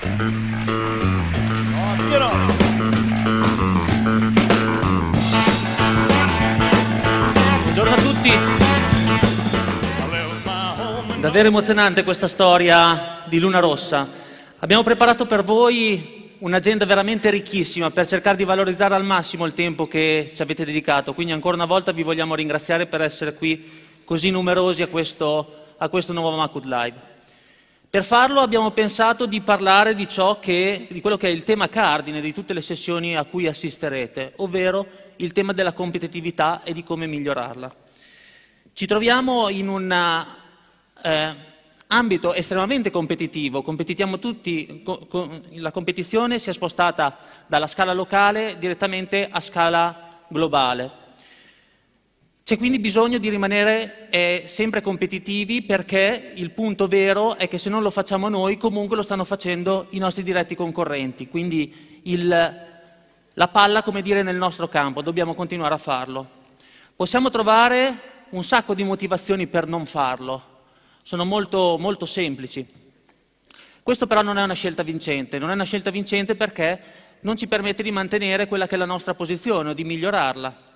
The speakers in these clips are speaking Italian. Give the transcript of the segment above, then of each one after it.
Buongiorno a tutti. Davvero emozionante questa storia di Luna Rossa. Abbiamo preparato per voi un'agenda veramente ricchissima per cercare di valorizzare al massimo il tempo che ci avete dedicato. Quindi ancora una volta vi vogliamo ringraziare per essere qui così numerosi a questo, a questo nuovo Makut Live. Per farlo abbiamo pensato di parlare di, che, di quello che è il tema cardine di tutte le sessioni a cui assisterete, ovvero il tema della competitività e di come migliorarla. Ci troviamo in un eh, ambito estremamente competitivo, tutti, co, co, la competizione si è spostata dalla scala locale direttamente a scala globale. C'è quindi bisogno di rimanere eh, sempre competitivi perché il punto vero è che se non lo facciamo noi comunque lo stanno facendo i nostri diretti concorrenti, quindi il, la palla come dire nel nostro campo, dobbiamo continuare a farlo. Possiamo trovare un sacco di motivazioni per non farlo, sono molto, molto semplici. Questo però non è una scelta vincente, non è una scelta vincente perché non ci permette di mantenere quella che è la nostra posizione o di migliorarla.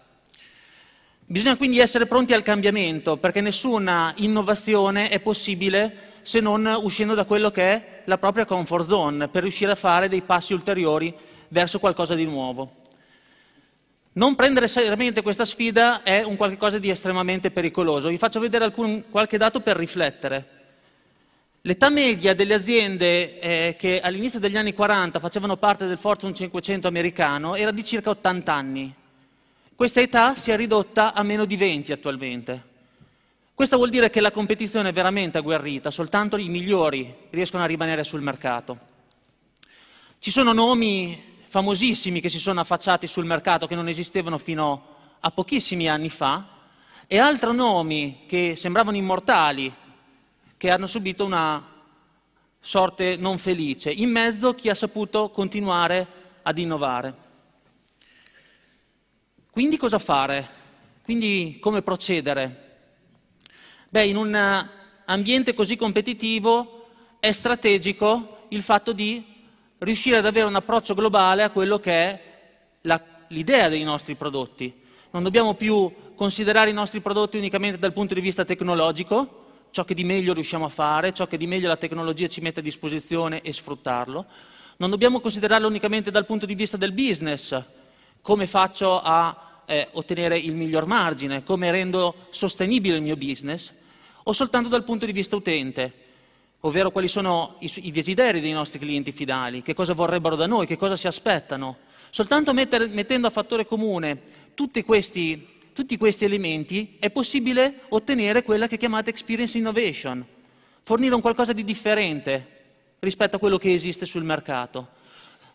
Bisogna quindi essere pronti al cambiamento, perché nessuna innovazione è possibile se non uscendo da quello che è la propria comfort zone, per riuscire a fare dei passi ulteriori verso qualcosa di nuovo. Non prendere seriamente questa sfida è un qualcosa di estremamente pericoloso. Vi faccio vedere alcun, qualche dato per riflettere. L'età media delle aziende eh, che all'inizio degli anni 40 facevano parte del Fortune 500 americano era di circa 80 anni. Questa età si è ridotta a meno di 20 attualmente. Questo vuol dire che la competizione è veramente agguerrita, soltanto i migliori riescono a rimanere sul mercato. Ci sono nomi famosissimi che si sono affacciati sul mercato che non esistevano fino a pochissimi anni fa e altri nomi che sembravano immortali, che hanno subito una sorte non felice. In mezzo chi ha saputo continuare ad innovare. Quindi cosa fare? Quindi come procedere? Beh, in un eh, ambiente così competitivo è strategico il fatto di riuscire ad avere un approccio globale a quello che è la, l'idea dei nostri prodotti. Non dobbiamo più considerare i nostri prodotti unicamente dal punto di vista tecnologico, ciò che di meglio riusciamo a fare, ciò che di meglio la tecnologia ci mette a disposizione e sfruttarlo. Non dobbiamo considerarlo unicamente dal punto di vista del business, come faccio a eh, ottenere il miglior margine, come rendo sostenibile il mio business, o soltanto dal punto di vista utente, ovvero quali sono i, i desideri dei nostri clienti fidali, che cosa vorrebbero da noi, che cosa si aspettano. Soltanto mettere, mettendo a fattore comune tutti questi, tutti questi elementi è possibile ottenere quella che chiamate experience innovation, fornire un qualcosa di differente rispetto a quello che esiste sul mercato,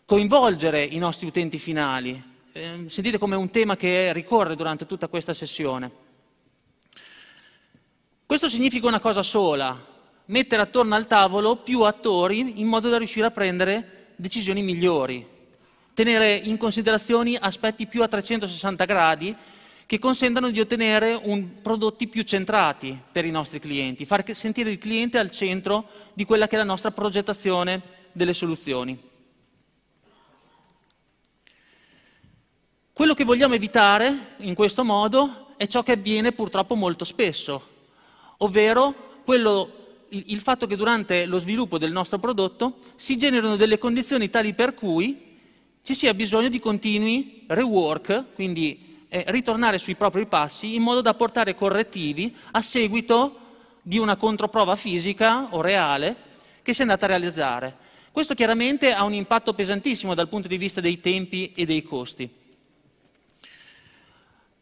coinvolgere i nostri utenti finali, Ehm, sentite come un tema che ricorre durante tutta questa sessione. Questo significa una cosa sola, mettere attorno al tavolo più attori in modo da riuscire a prendere decisioni migliori, tenere in considerazione aspetti più a 360 gradi che consentano di ottenere prodotti più centrati per i nostri clienti, far sentire il cliente al centro di quella che è la nostra progettazione delle soluzioni. Quello che vogliamo evitare in questo modo è ciò che avviene purtroppo molto spesso, ovvero quello, il fatto che durante lo sviluppo del nostro prodotto si generano delle condizioni tali per cui ci sia bisogno di continui rework, quindi eh, ritornare sui propri passi in modo da portare correttivi a seguito di una controprova fisica o reale che si è andata a realizzare. Questo chiaramente ha un impatto pesantissimo dal punto di vista dei tempi e dei costi.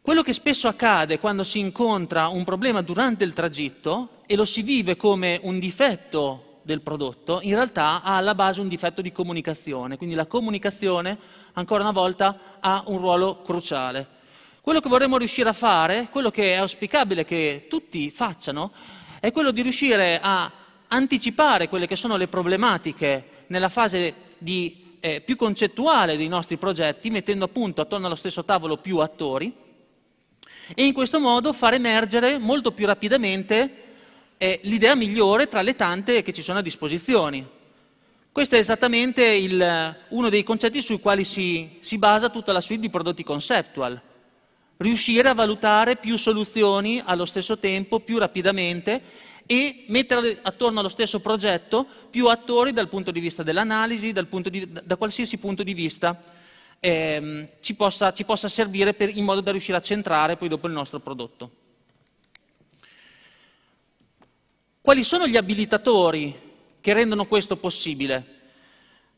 Quello che spesso accade quando si incontra un problema durante il tragitto e lo si vive come un difetto del prodotto, in realtà ha alla base un difetto di comunicazione, quindi la comunicazione ancora una volta ha un ruolo cruciale. Quello che vorremmo riuscire a fare, quello che è auspicabile che tutti facciano, è quello di riuscire a anticipare quelle che sono le problematiche nella fase di, eh, più concettuale dei nostri progetti, mettendo appunto attorno allo stesso tavolo più attori e in questo modo far emergere molto più rapidamente eh, l'idea migliore tra le tante che ci sono a disposizione. Questo è esattamente il, uno dei concetti sui quali si, si basa tutta la suite di prodotti conceptual. Riuscire a valutare più soluzioni allo stesso tempo, più rapidamente e mettere attorno allo stesso progetto più attori dal punto di vista dell'analisi, di, da qualsiasi punto di vista ehm, ci, possa, ci, possa, servire per, in modo da riuscire a centrare poi dopo il nostro prodotto. Quali sono gli abilitatori che rendono questo possibile?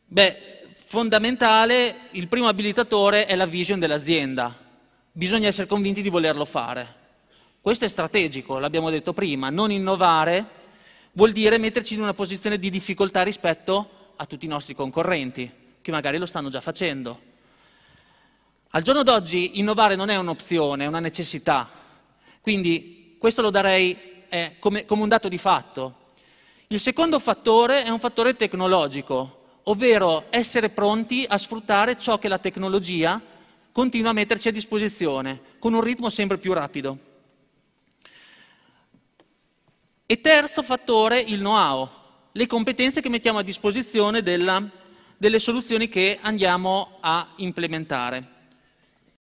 Beh, fondamentale, il primo abilitatore è la vision dell'azienda. Bisogna essere convinti di volerlo fare. Questo è strategico, l'abbiamo detto prima. Non innovare vuol dire metterci in una posizione di difficoltà rispetto a tutti i nostri concorrenti, che magari lo stanno già facendo. Al giorno d'oggi innovare non è un'opzione, è una necessità. Quindi questo lo darei eh, come, come un dato di fatto. Il secondo fattore è un fattore tecnologico, ovvero essere pronti a sfruttare ciò che la tecnologia continua a metterci a disposizione, con un ritmo sempre più rapido. E terzo fattore, il know-how, le competenze che mettiamo a disposizione della, delle soluzioni che andiamo a implementare.